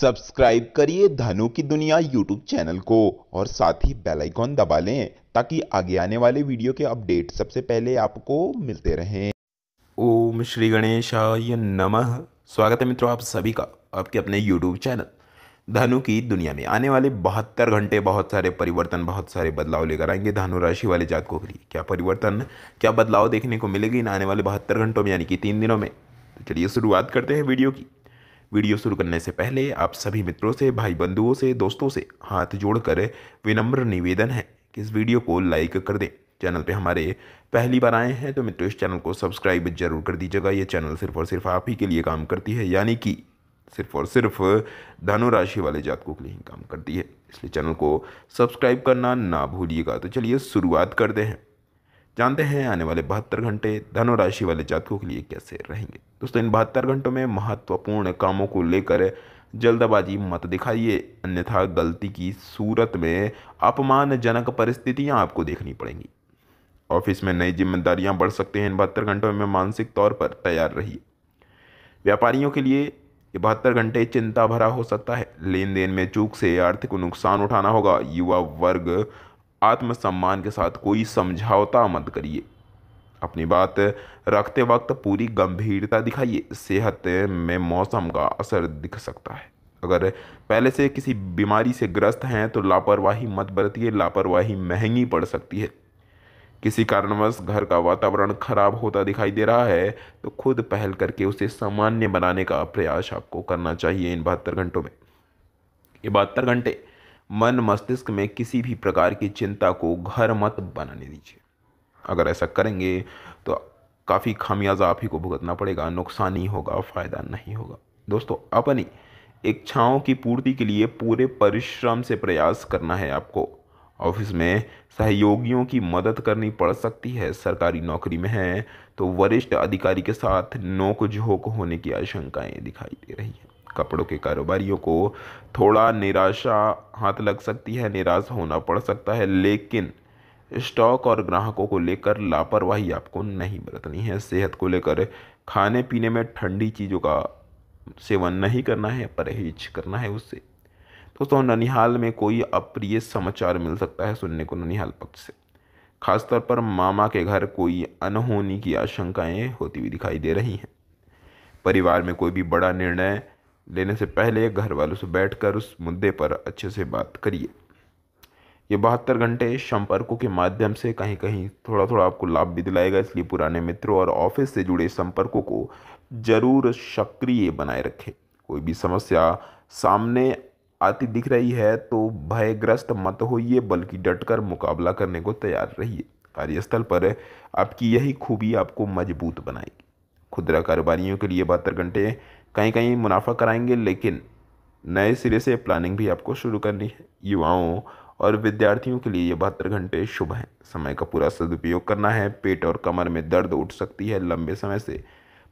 subscribe करिए धनु की दुनिया यूट्यूब चैनल को और साथ ही बेल आइकॉन दबा लें ताकि आगे आने वाले वीडियो के अपडेट सबसे पहले आपको मिलते रहें ओम श्री गणेश नमः स्वागत है मित्रों आप सभी का आपके अपने यूट्यूब चैनल धनु की दुनिया में आने वाले बहत्तर घंटे बहुत सारे परिवर्तन बहुत सारे बदलाव लेकर आएंगे धनु राशि वाले जातकों के लिए क्या परिवर्तन क्या बदलाव देखने को मिलेगी इन आने वाले बहत्तर घंटों में यानी कि तीन दिनों में तो चलिए शुरुआत करते हैं वीडियो की वीडियो शुरू करने से पहले आप सभी मित्रों से भाई बंधुओं से दोस्तों से हाथ जोड़कर विनम्र निवेदन है कि इस वीडियो को लाइक कर दें चैनल पे हमारे पहली बार आए हैं तो मित्रों इस चैनल को सब्सक्राइब जरूर कर दीजिएगा ये चैनल सिर्फ और सिर्फ आप ही के लिए काम करती है यानी कि सिर्फ और सिर्फ धनुराशि वाले जातकों के लिए ही काम करती है इसलिए चैनल को सब्सक्राइब करना ना भूलिएगा तो चलिए शुरुआत करते हैं जानते हैं आने वाले बहत्तर घंटे धनुराशि वाले जातकों के लिए कैसे रहेंगे दोस्तों इन बहत्तर घंटों में महत्वपूर्ण कामों को लेकर जल्दबाजी मत दिखाइए अन्यथा गलती की सूरत में अपमानजनक परिस्थितियां आपको देखनी पड़ेंगी ऑफिस में नई जिम्मेदारियां बढ़ सकते हैं इन बहत्तर घंटों में मानसिक तौर पर तैयार रहिए व्यापारियों के लिए ये बहत्तर घंटे चिंता भरा हो सकता है लेन देन में चूक से आर्थिक नुकसान उठाना होगा युवा वर्ग आत्मसम्मान के साथ कोई समझौता मत करिए अपनी बात रखते वक्त पूरी गंभीरता दिखाइए सेहत में मौसम का असर दिख सकता है अगर पहले से किसी बीमारी से ग्रस्त हैं तो लापरवाही मत बरतिए लापरवाही महंगी पड़ सकती है किसी कारणवश घर का वातावरण खराब होता दिखाई दे रहा है तो खुद पहल करके उसे सामान्य बनाने का प्रयास आपको करना चाहिए इन बहत्तर घंटों में ये बहत्तर घंटे मन मस्तिष्क में किसी भी प्रकार की चिंता को घर मत बनाने दीजिए अगर ऐसा करेंगे तो काफ़ी खामियाजा आप ही को भुगतना पड़ेगा नुकसान ही होगा फ़ायदा नहीं होगा दोस्तों अपनी इच्छाओं की पूर्ति के लिए पूरे परिश्रम से प्रयास करना है आपको ऑफिस में सहयोगियों की मदद करनी पड़ सकती है सरकारी नौकरी में है तो वरिष्ठ अधिकारी के साथ नोक झोंक होने की आशंकाएं दिखाई दे रही हैं कपड़ों के कारोबारियों को थोड़ा निराशा हाथ लग सकती है निराश होना पड़ सकता है लेकिन स्टॉक और ग्राहकों को लेकर लापरवाही आपको नहीं बरतनी है सेहत को लेकर खाने पीने में ठंडी चीज़ों का सेवन नहीं करना है परहेज करना है उससे दोस्तों ननिहाल में कोई अप्रिय समाचार मिल सकता है सुनने को ननिहाल पक्ष से खासतौर पर मामा के घर कोई अनहोनी की आशंकाएं होती हुई दिखाई दे रही हैं परिवार में कोई भी बड़ा निर्णय लेने से पहले घर वालों से बैठकर उस मुद्दे पर अच्छे से बात करिए ये बहत्तर घंटे संपर्कों के माध्यम से कहीं कहीं थोड़ा थोड़ा आपको लाभ भी दिलाएगा इसलिए पुराने मित्रों और ऑफिस से जुड़े संपर्कों को जरूर सक्रिय बनाए रखें कोई भी समस्या सामने आती दिख रही है तो भयग्रस्त मत होइए बल्कि डटकर मुकाबला करने को तैयार रहिए कार्यस्थल पर आपकी यही खूबी आपको मजबूत बनाएगी खुदरा कारोबारियों के लिए बहत्तर घंटे कहीं कहीं मुनाफा कराएंगे लेकिन नए सिरे से प्लानिंग भी आपको शुरू करनी है युवाओं और विद्यार्थियों के लिए ये बहत्तर घंटे शुभ हैं समय का पूरा सदुपयोग करना है पेट और कमर में दर्द उठ सकती है लंबे समय से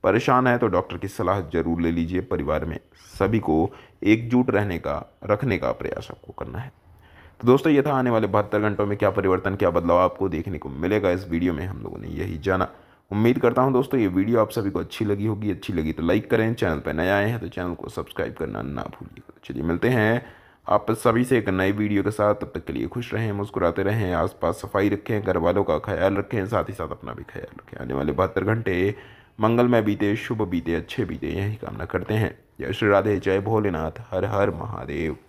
परेशान है तो डॉक्टर की सलाह जरूर ले लीजिए परिवार में सभी को एकजुट रहने का रखने का प्रयास आपको करना है तो दोस्तों ये था आने वाले बहत्तर घंटों में क्या परिवर्तन क्या बदलाव आपको देखने को मिलेगा इस वीडियो में हम लोगों ने यही जाना उम्मीद करता हूँ दोस्तों ये वीडियो आप सभी को अच्छी लगी होगी अच्छी लगी तो लाइक करें चैनल पर नए आए हैं तो चैनल को सब्सक्राइब करना ना भूलिएगा चलिए मिलते हैं आप सभी से एक नई वीडियो के साथ तब तक के लिए खुश रहें मुस्कुराते रहें आसपास सफाई रखें घर वालों का ख्याल रखें साथ ही साथ अपना भी ख्याल रखें आने वाले बहत्तर घंटे मंगलमय बीते शुभ बीते अच्छे बीते यही कामना करते हैं जय श्री राधे जय भोलेनाथ हर हर महादेव